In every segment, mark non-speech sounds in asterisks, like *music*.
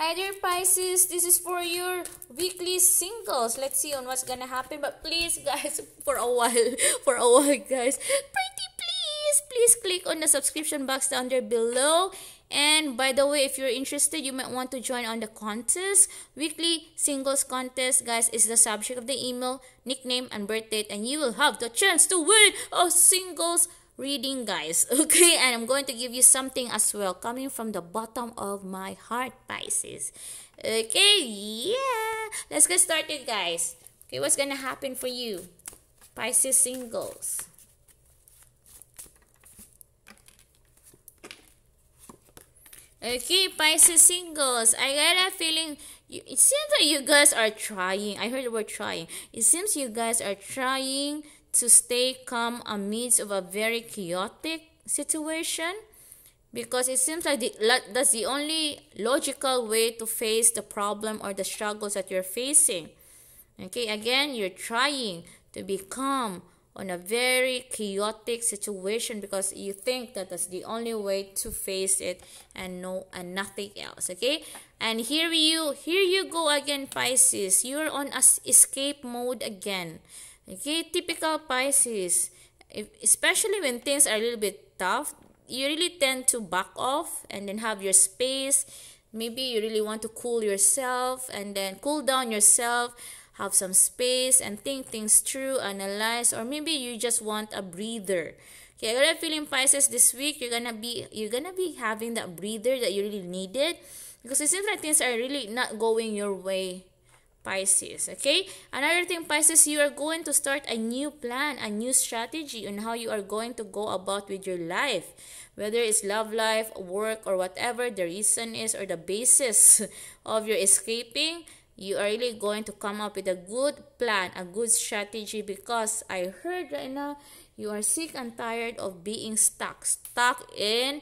Hi dear Pisces, this is for your weekly singles. Let's see on what's gonna happen. But please guys, *laughs* for a while, *laughs* for a while guys, pretty please, please click on the subscription box down there below. And by the way, if you're interested, you might want to join on the contest. Weekly singles contest, guys, is the subject of the email, nickname, and birth date. And you will have the chance to win a singles reading guys *laughs* okay and i'm going to give you something as well coming from the bottom of my heart pisces okay yeah let's get started guys okay what's gonna happen for you pisces singles Okay, Pisces singles, I got a feeling. You, it seems that you guys are trying. I heard the word trying. It seems you guys are trying to stay calm amidst of a very chaotic situation because it seems like the, that's the only logical way to face the problem or the struggles that you're facing. Okay, again, you're trying to be calm on a very chaotic situation because you think that that's the only way to face it and no and nothing else okay and here you here you go again pisces you're on a escape mode again Okay, typical Pisces, if, especially when things are a little bit tough, you really tend to back off and then have your space. Maybe you really want to cool yourself and then cool down yourself, have some space and think things through, analyze, or maybe you just want a breather. Okay, I got a feeling Pisces this week you're gonna be you're gonna be having that breather that you really needed because it seems like things are really not going your way Pisces, okay? Another thing, Pisces, you are going to start a new plan, a new strategy on how you are going to go about with your life. Whether it's love life, work, or whatever the reason is or the basis *laughs* of your escaping, you are really going to come up with a good plan, a good strategy because I heard right now you are sick and tired of being stuck, stuck in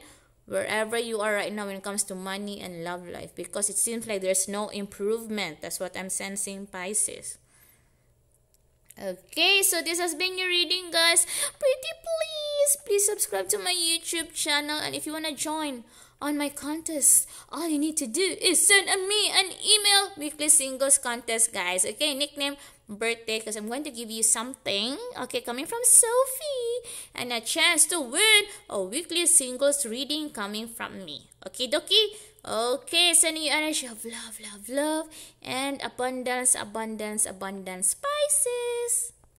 wherever you are right now when it comes to money and love life because it seems like there's no improvement. That's what I'm sensing, Pisces. Okay, so this has been your reading, guys. Pretty please, please subscribe to my YouTube channel. And if you want to join on my contest, all you need to do is send me an email, weekly singles contest, guys. Okay, nickname, birthday, because I'm going to give you something. Okay, coming from Sophie and a chance to win a weekly singles reading coming from me. Okay, dokie? Okay, sending you energy of love, love, love, and abundance, abundance, abundance, spices.